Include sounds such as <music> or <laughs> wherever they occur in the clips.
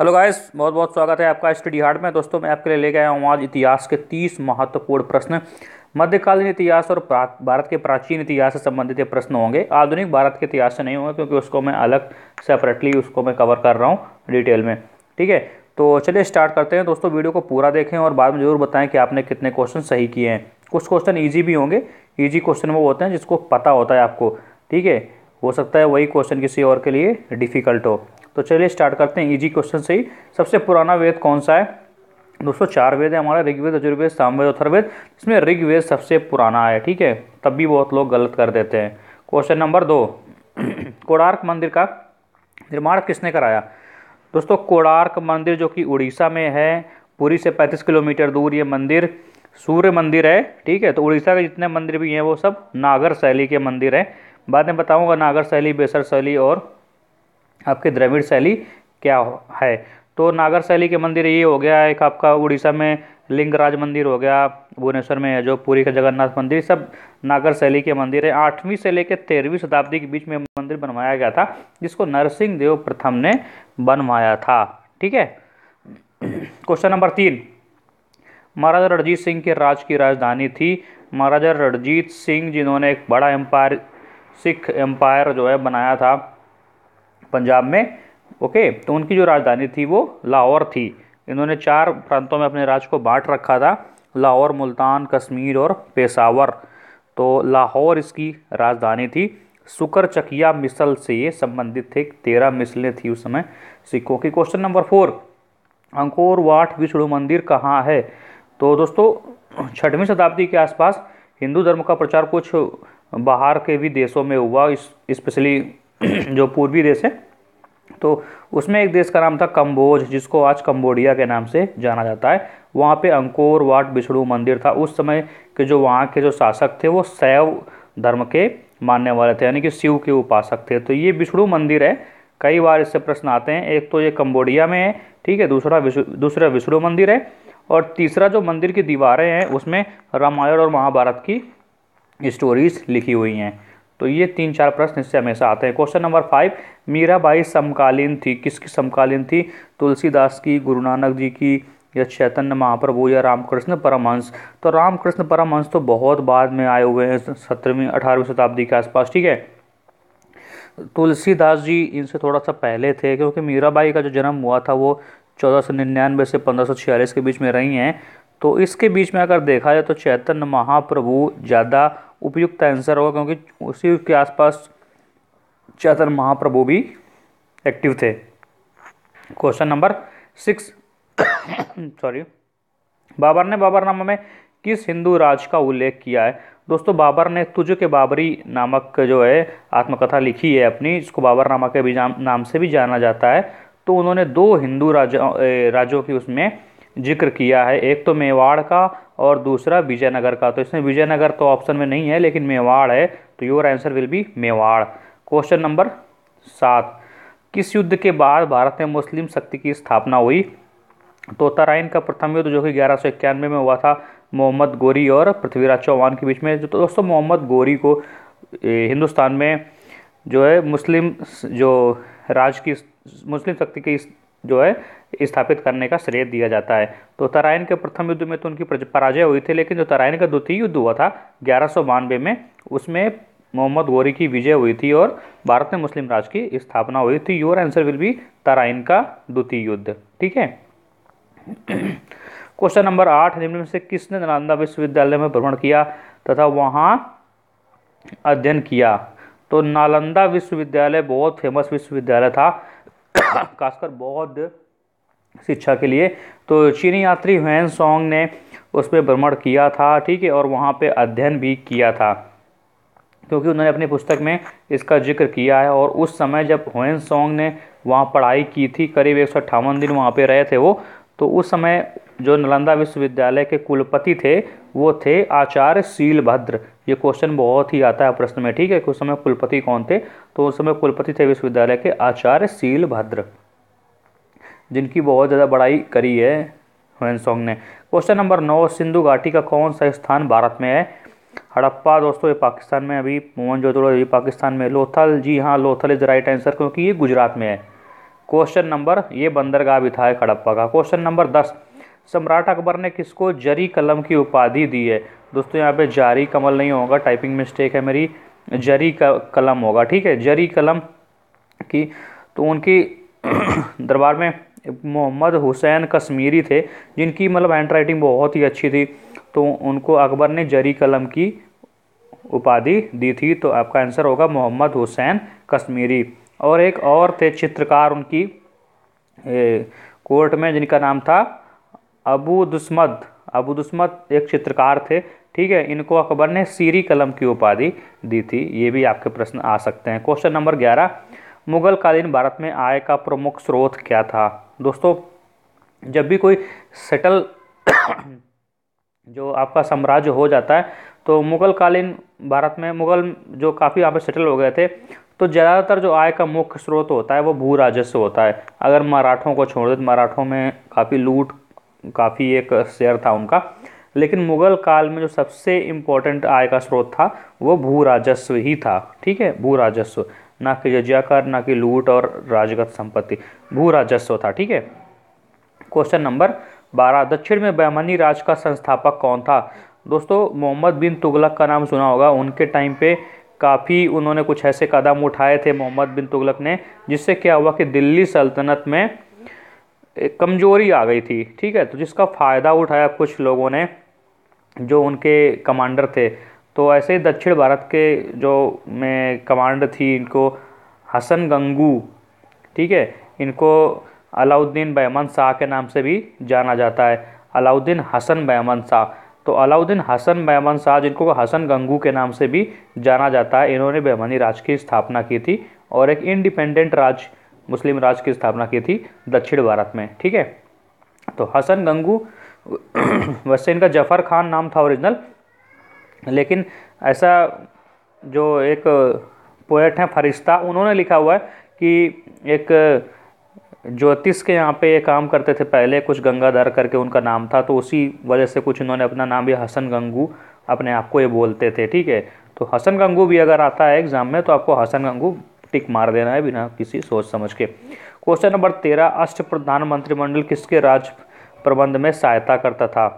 hello guys बहुत बहुत स्वागत है आपका स्टडी हार्ड में दोस्तों मैं आपके लिए लेके आया हूँ आज इतिहास के तीस महत्वपूर्ण प्रश्न मध्यकालीन इतिहास और भारत के प्राचीन इतिहास से संबंधित ये प्रश्न होंगे आधुनिक भारत के इतिहास से नहीं होंगे क्योंकि उसको मैं अलग सेपरेटली उसको मैं कवर कर रहा हूँ डिटेल में ठीक है तो चलिए स्टार्ट करते हैं दोस्तों वीडियो को पूरा देखें और बाद में ज़रूर बताएं कि आपने कितने क्वेश्चन सही किए हैं कुछ क्वेश्चन ईजी भी होंगे ईजी क्वेश्चन वो होते हैं जिसको पता होता है आपको ठीक है हो सकता है वही क्वेश्चन किसी और के लिए डिफ़िकल्ट हो तो चलिए स्टार्ट करते हैं इजी क्वेश्चन से ही सबसे पुराना वेद कौन सा है दोस्तों चार वेद है हमारा ऋग्वेद अजुर्वेद सामवेद अथर्वेद इसमें ऋग्वेद सबसे पुराना है ठीक है तब भी बहुत लोग गलत कर देते हैं क्वेश्चन नंबर दो <clears throat> कोणार्क मंदिर का निर्माण किसने कराया दोस्तों कोणार्क मंदिर जो कि उड़ीसा में है पूरी से पैंतीस किलोमीटर दूर ये मंदिर सूर्य मंदिर है ठीक है तो उड़ीसा के जितने मंदिर भी हैं वो सब नागर शैली के मंदिर हैं बाद में बताऊंगा नागर शैली बेसर शैली और आपके द्रविड़ शैली क्या है तो नागर शैली के मंदिर ये हो गया एक आपका उड़ीसा में लिंगराज मंदिर हो गया भुवनेश्वर में है जो पूरी का जगन्नाथ मंदिर सब नागर शैली के मंदिर है आठवीं से लेकर तेरहवीं शताब्दी के बीच में मंदिर बनवाया गया था जिसको नरसिंह देव प्रथम ने बनवाया था ठीक है क्वेश्चन नंबर तीन महाराजा रणजीत सिंह के राज की राजधानी थी महाराजा रणजीत सिंह जिन्होंने एक बड़ा एम्पायर सिख एम्पायर जो है बनाया था पंजाब में ओके तो उनकी जो राजधानी थी वो लाहौर थी इन्होंने चार प्रांतों में अपने राज को बांट रखा था लाहौर मुल्तान कश्मीर और पेशावर तो लाहौर इसकी राजधानी थी सुकर चकिया मिसल से ये संबंधित थे तेरह मिसलें थी उस समय सिखों की question number four Angkor Wat Vishnu मंदिर कहाँ है तो दोस्तों छठवीं शताब्दी के आसपास हिंदू धर्म का प्रचार कुछ बाहर के भी देशों में हुआ स्पेशली <clears throat> जो पूर्वी देश है तो उसमें एक देश का नाम था कम्बोज जिसको आज कम्बोडिया के नाम से जाना जाता है वहाँ पे अंकोर वाट बिछड़ू मंदिर था उस समय के जो वहाँ के जो शासक थे वो शैव धर्म के मानने वाले थे यानी कि शिव के उपासक थे तो ये बिछड़ू मंदिर है कई बार इससे प्रश्न आते हैं एक तो ये कम्बोडिया में है ठीक है दूसरा विश्व दूसरा विष्णु मंदिर है और तीसरा जो मंदिर की दीवारें हैं उसमें रामायण और महाभारत की स्टोरीज लिखी हुई हैं तो ये तीन चार प्रश्न इससे हमेशा आते हैं क्वेश्चन नंबर फाइव मीराबाई समकालीन थी किसकी समकालीन थी तुलसीदास की गुरु नानक जी की या चैतन्य महाप्रभु या रामकृष्ण परमहंस तो रामकृष्ण परमहंस तो बहुत बाद में आए हुए हैं सत्रहवीं अठारहवीं शताब्दी के आसपास ठीक है तुलसीदास जी इनसे थोड़ा सा पहले थे क्योंकि मीराबाई का जो जन्म हुआ था वो चौदह सौ निन्यानवे से पंद्रह सौ छियालीस के बीच में रही हैं तो इसके बीच में अगर देखा जाए तो चैतन्य महाप्रभु ज़्यादा उपयुक्त आंसर होगा क्योंकि उसी के आसपास चैतन्य महाप्रभु भी एक्टिव थे question number six sorry Babur ने बाबरनामा में किस हिंदू राज का उल्लेख किया है दोस्तों बाबर ने तुझ के बाबरी नामक जो है आत्मकथा लिखी है अपनी इसको बाबरनामा के भी नाम से भी जाना जाता है तो उन्होंने दो हिंदू राजा राज्यों की उसमें जिक्र किया है एक तो मेवाड़ का और दूसरा विजयनगर का तो इसमें विजयनगर तो ऑप्शन में नहीं है लेकिन मेवाड़ है तो your answer will be Mewar question number सात किस युद्ध के बाद भारत में मुस्लिम शक्ति की स्थापना हुई तो तराइन का प्रथम युद्ध जो कि ग्यारह में हुआ था मोहम्मद गोरी और पृथ्वीराज चौहान के बीच में जो तो दोस्तों मोहम्मद गोरी को हिंदुस्तान में जो है मुस्लिम जो राज की मुस्लिम शक्ति की जो है स्थापित करने का श्रेय दिया जाता है तो तराइन के प्रथम युद्ध में तो उनकी पराजय हुई थी लेकिन जो तराइन का द्वितीय युद्ध हुआ था ग्यारह में उसमें मोहम्मद गौरी की विजय हुई थी और भारत में मुस्लिम राज की स्थापना हुई थी your answer will be Tarain का द्वितीय युद्ध ठीक है क्वेश्चन नंबर आठ निम्न में से किसने नालंदा विश्वविद्यालय में भ्रमण किया तथा वहाँ अध्ययन किया तो नालंदा विश्वविद्यालय बहुत फेमस विश्वविद्यालय था <coughs> खासकर बौद्ध शिक्षा के लिए तो चीनी यात्री हुएन सॉन्ग ने उस पर भ्रमण किया था ठीक है और वहाँ पे अध्ययन भी किया था क्योंकि उन्होंने अपनी पुस्तक में इसका जिक्र किया है और उस समय जब हुन सॉन्ग ने वहाँ पढ़ाई की थी करीब एक दिन वहाँ पे रहे थे वो तो उस समय जो नालंदा विश्वविद्यालय के कुलपति थे वो थे आचार्य शीलभद्र ये क्वेश्चन बहुत ही आता है प्रश्न में ठीक है कि उस समय कुलपति कौन थे तो उस समय कुलपति थे विश्वविद्यालय के आचार्य शीलभद्र जिनकी बहुत ज़्यादा बड़ाई करी है हुएनसोंग ने क्वेश्चन नंबर नौ सिंधु घाटी का कौन सा स्थान भारत में है हड़प्पा दोस्तों ये पाकिस्तान में अभी मोहन जोधड़ो अभी पाकिस्तान में लोथल जी हाँ लोथल इज राइट आंसर क्योंकि ये गुजरात में है क्वेश्चन नंबर ये बंदरगाह भी था हड़प्पा का क्वेश्चन नंबर दस सम्राट अकबर ने किसको जरी कलम की उपाधि दी है दोस्तों यहाँ पे जारी कमल नहीं होगा टाइपिंग मिस्टेक है मेरी जरी का कलम होगा ठीक है जरी कलम की तो उनकी <clears throat> दरबार में मोहम्मद हुसैन कश्मीरी थे जिनकी मतलब हैंड राइटिंग बहुत ही अच्छी थी तो उनको अकबर ने जरी कलम की उपाधि दी थी तो आपका आंसर होगा मोहम्मद हुसैन कश्मीरी और एक और थे चित्रकार उनकी ए, कोर्ट में जिनका नाम था अबू दुस्मद अबू दुस्मद एक चित्रकार थे ठीक है इनको अकबर ने सीरी कलम की उपाधि दी थी ये भी आपके प्रश्न आ सकते हैं क्वेश्चन नंबर ग्यारह मुगल कालीन भारत में आय का प्रमुख स्रोत क्या था दोस्तों जब भी कोई सेटल <coughs> जो आपका साम्राज्य हो जाता है तो मुगल कालीन भारत में मुगल जो काफ़ी यहाँ पर सेटल हो गए थे तो ज़्यादातर जो आय का मुख्य स्रोत होता है वो भू राजस्व होता है अगर मराठों को छोड़ दे तो मराठों में काफ़ी लूट काफ़ी एक शेयर था उनका लेकिन मुग़ल काल में जो सबसे इम्पोर्टेंट आय का स्रोत था वो भू राजस्व ही था ठीक है भू राजस्व ना कि जजिया कर ना कि लूट और राजगत संपत्ति भू राजस्व था ठीक है क्वेश्चन नंबर बारह दक्षिण में बैमनी राज का संस्थापक कौन था दोस्तों मोहम्मद बिन तुगलक का नाम सुना होगा उनके टाइम पे काफ़ी उन्होंने कुछ ऐसे कदम उठाए थे मोहम्मद बिन तुगलक ने जिससे क्या हुआ कि दिल्ली सल्तनत में एक कमज़ोरी आ गई थी ठीक है तो जिसका फ़ायदा उठाया कुछ लोगों ने जो उनके कमांडर थे तो ऐसे ही दक्षिण भारत के जो में कमांडर थी इनको हसन गंगू ठीक है इनको अलाउद्दीन बहमन शाह के नाम से भी जाना जाता है अलाउद्दीन हसन बहमन शाह तो अलाउद्दीन हसन बहमन शाह जिनको हसन गंगू के नाम से भी जाना जाता है इन्होंने बहमनी राज की स्थापना की थी और एक इंडिपेंडेंट राज मुस्लिम राज की स्थापना की थी दक्षिण भारत में ठीक है तो हसन गंगू वैसे इनका जफर खान नाम था ओरिजिनल लेकिन ऐसा जो एक पोएट हैं फरिश्ता उन्होंने लिखा हुआ है कि एक ज्योतिष के यहाँ पे ये काम करते थे पहले कुछ गंगाधर करके उनका नाम था तो उसी वजह से कुछ इन्होंने अपना नाम भी हसन गंगू अपने आप को ये बोलते थे ठीक है तो हसन गंगू भी अगर आता है एग्ज़ाम में तो आपको हसन गंगू टिक मार देना है बिना किसी सोच समझ के क्वेश्चन नंबर तेरह अष्ट प्रधानमंत्रिमंडल किसके राज प्रबंध में सहायता करता था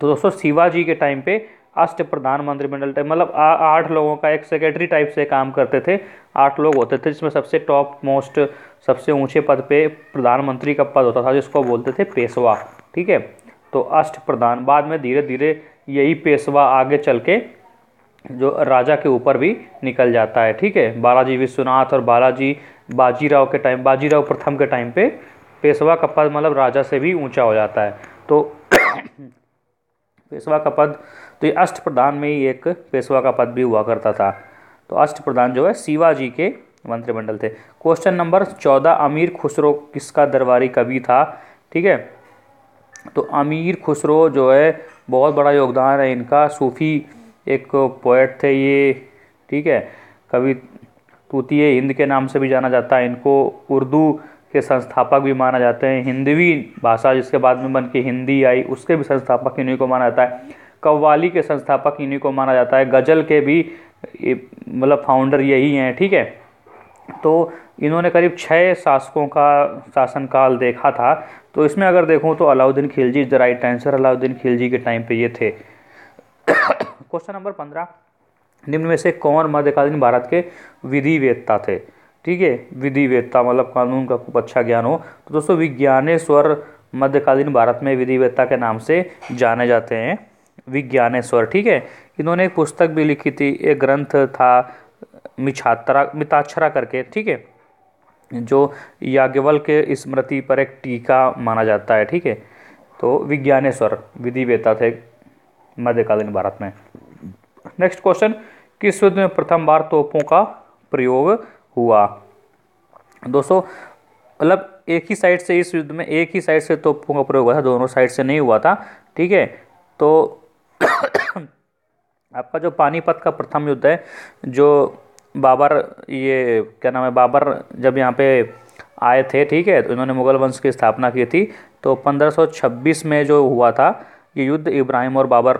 तो दोस्तों शिवाजी के टाइम पे अष्ट प्रधानमंत्रिमंडल टाइम मतलब आठ लोगों का एक सेक्रेटरी टाइप से काम करते थे आठ लोग होते थे जिसमें सबसे टॉप मोस्ट सबसे ऊंचे पद पे प्रधानमंत्री का पद होता था जिसको बोलते थे पेशवा ठीक है तो अष्ट प्रधान बाद में धीरे धीरे यही पेशवा आगे चल के जो राजा के ऊपर भी निकल जाता है ठीक है बालाजी विश्वनाथ और बालाजी बाजीराव के टाइम बाजीराव प्रथम के टाइम पे पेशवा का पद मतलब राजा से भी ऊंचा हो जाता है तो <coughs> पेशवा का पद तो ये अष्ट प्रधान में ही एक पेशवा का पद भी हुआ करता था तो अष्ट प्रधान जो है शिवाजी के मंत्रिमंडल थे क्वेश्चन नंबर चौदह अमीर खुसरो किसका दरबारी कवि था ठीक है तो अमीर खुसरो जो है बहुत बड़ा योगदान है इनका सूफ़ी एक पोएट थे ये ठीक है कवि तूतीय हिंद के नाम से भी जाना जाता है इनको उर्दू के संस्थापक भी माना जाते हैं हिंदवी भाषा जिसके बाद में बन के हिंदी आई उसके भी संस्थापक इन्हीं को माना जाता है कव्वाली के संस्थापक इन्हीं को माना जाता है गज़ल के भी मतलब फाउंडर यही हैं ठीक है तो इन्होंने करीब छः शासकों का शासनकाल देखा था तो इसमें अगर देखूँ तो Alauddin Khilji is the right answer Alauddin Khilji के टाइम पे ये थे क्वेश्चन नंबर पंद्रह निम्न में से कौन मध्यकालीन भारत के विधिवेत्ता थे ठीक है विधिवेत्ता मतलब कानून का खूब अच्छा ज्ञान हो तो दोस्तों विज्ञानेश्वर मध्यकालीन भारत में विधिवेत्ता के नाम से जाने जाते हैं विज्ञानेश्वर ठीक है इन्होंने एक पुस्तक भी लिखी थी एक ग्रंथ था मिछात्रा मिताक्षरा करके ठीक है जो याज्ञवल के स्मृति पर एक टीका माना जाता है ठीक है तो विज्ञानेश्वर विधिवेता थे मध्यकालीन भारत में नेक्स्ट क्वेश्चन किस युद्ध में प्रथम बार तोपों का प्रयोग हुआ दोस्तों मतलब एक ही साइड से इस युद्ध में एक ही साइड से तोपों का प्रयोग हुआ था दोनों साइड से नहीं हुआ था ठीक है तो <coughs> आपका जो पानीपत का प्रथम युद्ध है जो बाबर ये क्या नाम है बाबर जब यहाँ पे आए थे ठीक है तो इन्होंने मुगल वंश की स्थापना की थी तो 1526 में जो हुआ था ये युद्ध इब्राहिम और बाबर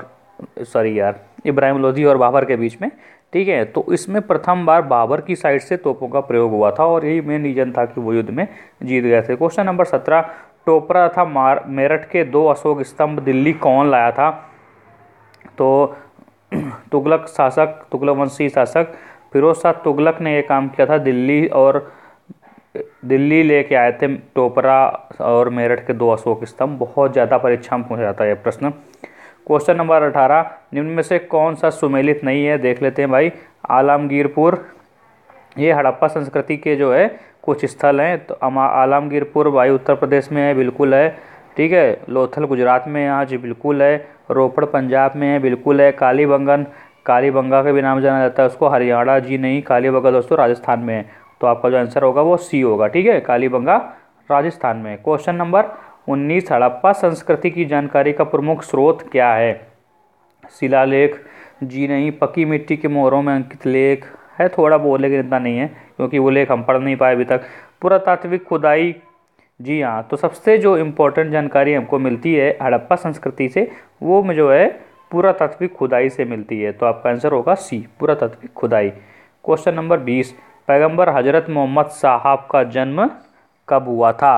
सॉरी यार इब्राहिम लोधी और बाबर के बीच में ठीक है तो इसमें प्रथम बार बाबर की साइड से तोपों का प्रयोग हुआ था और यही मेन रीजन था कि वो युद्ध में जीत गए थे क्वेश्चन नंबर सत्रह टोपरा था मार मेरठ के दो अशोक स्तंभ दिल्ली कौन लाया था तो <clears throat> तुगलक शासक तुगलक वंशी शासक फिरोज शाह तुगलक ने यह काम किया था दिल्ली और दिल्ली लेके आए थे टोपरा और मेरठ के दो अशोक स्तंभ बहुत ज़्यादा परीक्षा में पूछा जाता है प्रश्न क्वेश्चन नंबर अठारह निम्न में से कौन सा सुमेलित नहीं है देख लेते हैं भाई आलमगीरपुर ये हड़प्पा संस्कृति के जो है कुछ स्थल हैं तो आलमगीरपुर भाई उत्तर प्रदेश में है बिल्कुल है ठीक है लोथल गुजरात में है जी बिल्कुल है रोपड़ पंजाब में है बिल्कुल है कालीबंगन कालीबंगा के भी नाम जाना जाता है उसको हरियाणा जी नहीं कालीबंगा दोस्तों राजस्थान में है तो आपका जो आंसर होगा वो सी होगा ठीक है कालीबंगा राजस्थान में क्वेश्चन नंबर उन्नीस हड़प्पा संस्कृति की जानकारी का प्रमुख स्रोत क्या है शिलालेख जी नहीं पकी मिट्टी के मोहरों में अंकित लेख है थोड़ा बहुत लेकिन इतना नहीं है क्योंकि वो लेख हम पढ़ नहीं पाए अभी तक पुरातात्विक खुदाई जी हाँ तो सबसे जो इम्पोर्टेंट जानकारी हमको मिलती है हड़प्पा संस्कृति से वो में जो है पुरातात्विक खुदाई से मिलती है तो आपका आंसर होगा सी पुरातात्विक खुदाई क्वेश्चन नंबर बीस पैगंबर हज़रत मोहम्मद साहब का जन्म कब हुआ था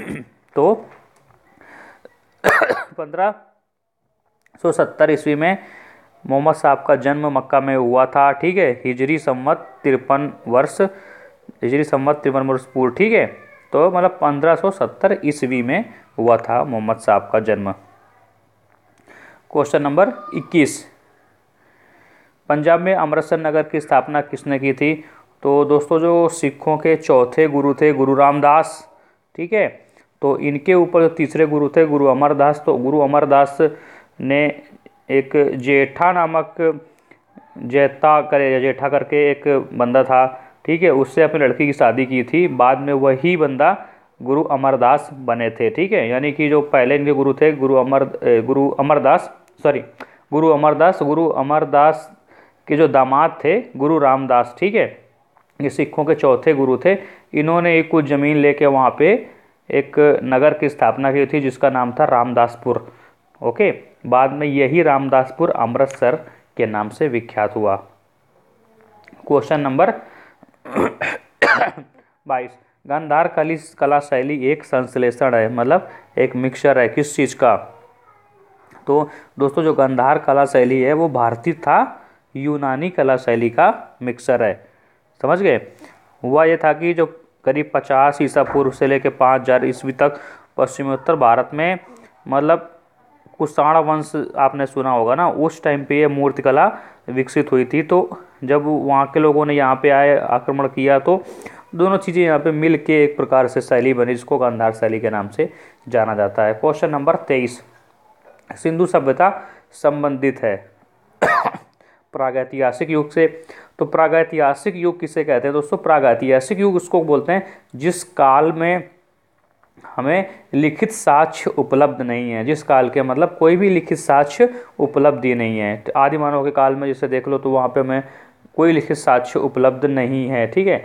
<clears throat> तो पंद्रह सौ सत्तर ईस्वी में मोहम्मद साहब का जन्म मक्का में हुआ था ठीक है हिजरी सम्मत तिरपन वर्ष हिजरी सम्मत तिरपन वर्ष पूर्व ठीक है तो मतलब 1570 ईस्वी में हुआ था मोहम्मद साहब का जन्म क्वेश्चन नंबर 21 पंजाब में अमृतसर नगर की स्थापना किसने की थी तो दोस्तों जो सिखों के चौथे गुरु थे गुरु रामदास ठीक है तो इनके ऊपर जो तीसरे गुरु थे गुरु अमरदास तो गुरु अमरदास ने एक जेठा नामक जेठा करे जेठा करके एक बंदा था ठीक है उससे अपनी लड़की की शादी की थी बाद में वही बंदा गुरु अमरदास बने थे ठीक है यानी कि जो पहले इनके गुरु थे गुरु अमर गुरु अमरदास सॉरी गुरु अमरदास गुरु अमरदास के जो दामाद थे गुरु रामदास ठीक है ये सिखों के चौथे गुरु थे इन्होंने एक कुछ ज़मीन लेके वहाँ पे एक नगर की स्थापना की थी जिसका नाम था रामदासपुर ओके बाद में यही रामदासपुर अमृतसर के नाम से विख्यात हुआ क्वेश्चन नंबर बाईस गंधार कली कला शैली एक संश्लेषण है मतलब एक मिक्सर है किस चीज़ का तो दोस्तों जो गंधार कला शैली है वो भारतीय था यूनानी कला शैली का मिक्सर है समझ गए हुआ यह था कि जो करीब पचास ईसा पूर्व से लेकर पाँच हजार ईस्वी तक पश्चिमी उत्तर भारत में मतलब कुषाण वंश आपने सुना होगा ना उस टाइम पे ये मूर्तिकला विकसित हुई थी तो जब वहाँ के लोगों ने यहाँ पे आए आक्रमण किया तो दोनों चीज़ें यहाँ पे मिल के एक प्रकार से शैली बनी जिसको गंधार शैली के नाम से जाना जाता है क्वेश्चन नंबर तेईस सिंधु सभ्यता संबंधित है प्रागैतिहासिक युग से तो प्रागैतिहासिक युग किसे कहते हैं दोस्तों प्रागैतिहासिक युग उसको बोलते हैं जिस काल में हमें लिखित साक्ष्य उपलब्ध नहीं है जिस काल के मतलब कोई भी लिखित साक्ष्य उपलब्ध ही नहीं है तो आदि मानव के काल में जैसे देख लो तो वहाँ पे हमें कोई लिखित साक्ष्य उपलब्ध नहीं है ठीक है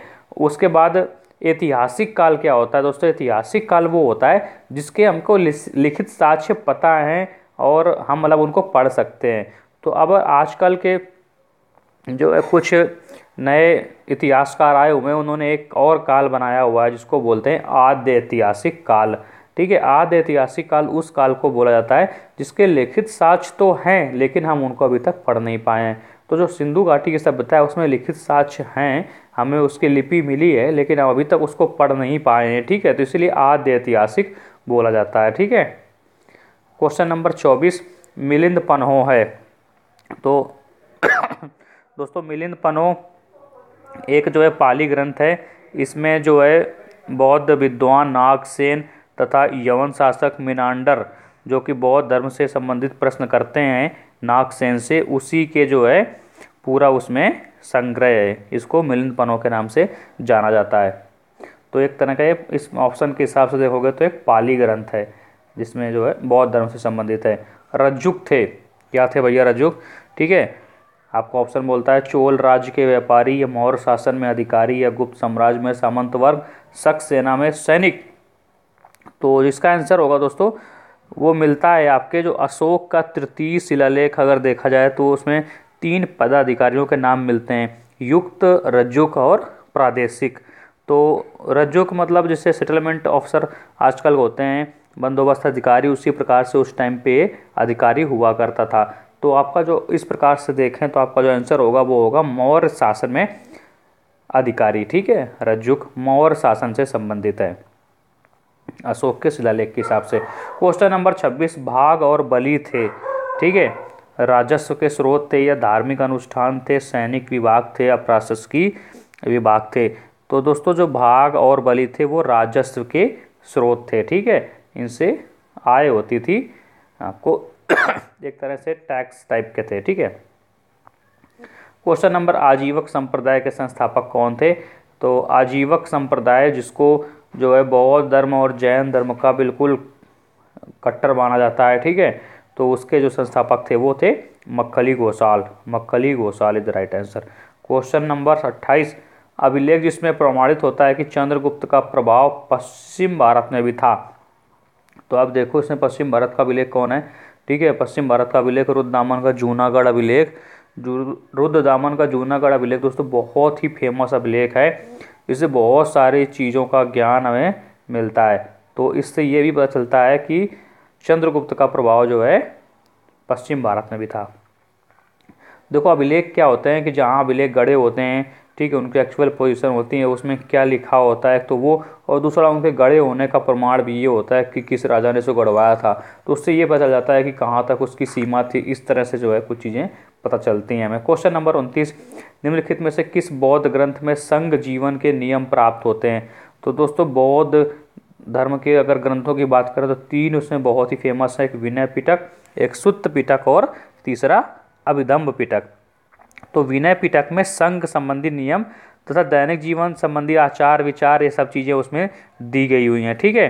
उसके बाद ऐतिहासिक काल क्या होता है दोस्तों ऐतिहासिक काल वो होता है जिसके हमको लिखित साक्ष्य पता हैं और हम मतलब उनको पढ़ सकते हैं तो अब आजकल के जो है कुछ नए इतिहासकार आए हुए हैं उन्होंने एक और काल बनाया हुआ है जिसको बोलते हैं आद्य ऐतिहासिक काल ठीक है आद्य ऐतिहासिक काल उस काल को बोला जाता है जिसके लिखित साक्ष्य तो हैं लेकिन हम उनको अभी तक पढ़ नहीं पाए हैं तो जो सिंधु घाटी की सभ्यता है उसमें लिखित साक्ष्य हैं हमें उसकी लिपि मिली है लेकिन हम अभी तक उसको पढ़ नहीं पाए हैं ठीक है तो इसलिए आद्य ऐतिहासिक बोला जाता है ठीक है क्वेश्चन नंबर चौबीस मिलिंद पनहो है तो दोस्तों मिलिंद पनो एक जो है पाली ग्रंथ है इसमें जो है बौद्ध विद्वान नागसेन तथा यवन शासक मिनांडर जो कि बौद्ध धर्म से संबंधित प्रश्न करते हैं नागसेन से उसी के जो है पूरा उसमें संग्रह है इसको मिलिंद पनो के नाम से जाना जाता है तो एक तरह का ये इस ऑप्शन के हिसाब से देखोगे तो एक पाली ग्रंथ है जिसमें जो है बौद्ध धर्म से संबंधित है रज्जुक थे क्या थे भैया रज्जुक ठीक है आपको ऑप्शन बोलता है चोल राज्य के व्यापारी या मौर्य शासन में अधिकारी या गुप्त साम्राज्य में सामंत वर्ग शख्स सेना में सैनिक तो इसका आंसर होगा दोस्तों वो मिलता है आपके जो अशोक का तृतीय शिलालेख अगर देखा जाए तो उसमें तीन पदाधिकारियों के नाम मिलते हैं युक्त रज्जुक और प्रादेशिक तो रज्जुक मतलब जैसे सेटलमेंट ऑफिसर आजकल होते हैं बंदोबस्त अधिकारी उसी प्रकार से उस टाइम पे अधिकारी हुआ करता था तो आपका जो इस प्रकार से देखें तो आपका जो आंसर होगा वो होगा मौर्य शासन में अधिकारी ठीक है रज्जुक मौर्य शासन से संबंधित है अशोक के शिलालेख के हिसाब से क्वेश्चन नंबर 26 भाग और बलि थे ठीक है राजस्व के स्रोत थे या धार्मिक अनुष्ठान थे सैनिक विभाग थे या प्रशासकीय विभाग थे तो दोस्तों जो भाग और बलि थे वो राजस्व के स्रोत थे ठीक है इनसे आय होती थी आपको एक तरह से टैक्स टाइप के थे ठीक है क्वेश्चन नंबर आजीवक संप्रदाय के संस्थापक कौन थे तो आजीवक संप्रदाय जिसको जो है बौद्ध धर्म और जैन धर्म का बिल्कुल कट्टर माना जाता है ठीक है तो उसके जो संस्थापक थे वो थे Makkhali Ghosal Makkhali Ghosal is the right answer question number अट्ठाईस अभिलेख जिसमें प्रमाणित होता है कि चंद्रगुप्त का प्रभाव पश्चिम भारत में भी था तो अब देखो इसमें पश्चिम भारत का अभिलेख कौन है ठीक है पश्चिम भारत का अभिलेख रुद्र दामन का जूनागढ़ अभिलेख रुद्र दामन का जूनागढ़ अभिलेख दोस्तों बहुत ही फेमस अभिलेख है इससे बहुत सारी चीज़ों का ज्ञान हमें मिलता है तो इससे ये भी पता चलता है कि चंद्रगुप्त का प्रभाव जो है पश्चिम भारत में भी था देखो अभिलेख क्या होते हैं कि जहाँ अभिलेख गढ़े होते हैं ठीक है उनकी एक्चुअल पोजीशन होती है उसमें क्या लिखा होता है तो वो और दूसरा उनके गड़े होने का प्रमाण भी ये होता है कि किस राजा ने इसको गढ़वाया था तो उससे ये पता जाता है कि कहाँ तक उसकी सीमा थी इस तरह से जो है कुछ चीज़ें पता चलती हैं हमें क्वेश्चन नंबर उनतीस निम्नलिखित में से किस बौद्ध ग्रंथ में संघ जीवन के नियम प्राप्त होते हैं तो दोस्तों बौद्ध धर्म के अगर ग्रंथों की बात करें तो तीन उसमें बहुत ही फेमस है एक विनय पिटक एक सुत्त पिटक और तीसरा अभिदम्ब पिटक तो विनय पिटक में संघ संबंधी नियम तथा दैनिक जीवन संबंधी आचार विचार ये सब चीज़ें उसमें दी गई हुई हैं ठीक है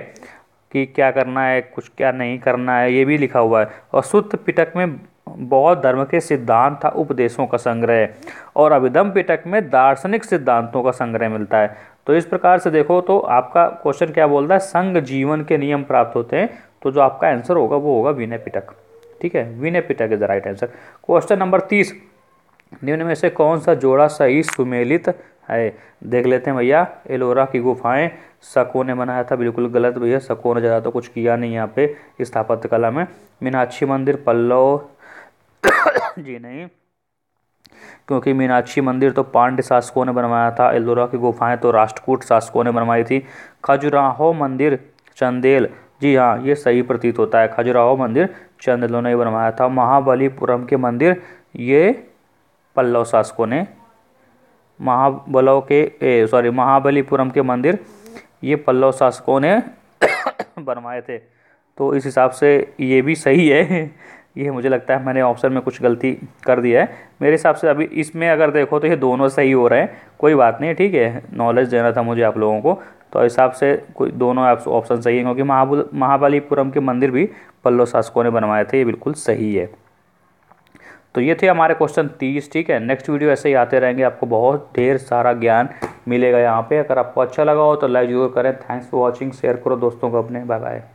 कि क्या करना है कुछ क्या नहीं करना है ये भी लिखा हुआ है और शुद्ध पिटक में बौद्ध धर्म के सिद्धांत था उपदेशों का संग्रह और अभिधम पिटक में दार्शनिक सिद्धांतों का संग्रह मिलता है तो इस प्रकार से देखो तो आपका क्वेश्चन क्या बोलता है संघ जीवन के नियम प्राप्त होते हैं तो जो आपका आंसर होगा वो होगा विनय पिटक ठीक है Vinaya Pitaka is the right answer question number तीस निम्न में से कौन सा जोड़ा सही सुमेलित है देख लेते हैं भैया एलोरा की गुफाएं सको ने बनाया था बिल्कुल गलत भैया सको ने ज़्यादा तो कुछ किया नहीं यहाँ पे स्थापत्य कला में मीनाक्षी मंदिर पल्लव <coughs> जी नहीं क्योंकि मीनाक्षी मंदिर तो पांड्य शासकों ने बनवाया था एलोरा की गुफाएं तो राष्ट्रकूट शासकों ने बनवाई थी खजुराहो मंदिर चंदेल जी हाँ ये सही प्रतीत होता है खजुराहो मंदिर चंदेलों ने बनवाया था महाबलीपुरम के मंदिर ये पल्लव शासकों ने महाबलव के सॉरी महाबलीपुरम के मंदिर ये पल्लव शासकों ने <coughs> बनवाए थे तो इस हिसाब से ये भी सही है <laughs> ये मुझे लगता है मैंने ऑप्शन में कुछ गलती कर दिया है मेरे हिसाब से अभी इसमें अगर देखो तो ये दोनों सही हो रहे हैं कोई बात नहीं ठीक है नॉलेज देना था मुझे आप लोगों को तो हिसाब से कोई दोनों ऑप्शन सही है क्योंकि महाबल महाबलीपुरम के मंदिर भी पल्लव शासकों ने बनवाए थे ये बिल्कुल सही है तो ये थे हमारे क्वेश्चन तीस ठीक है नेक्स्ट वीडियो ऐसे ही आते रहेंगे आपको बहुत ढेर सारा ज्ञान मिलेगा यहाँ पे अगर आपको अच्छा लगा हो तो लाइक जरूर करें थैंक्स फॉर वॉचिंग शेयर करो दोस्तों को अपने बाय बाय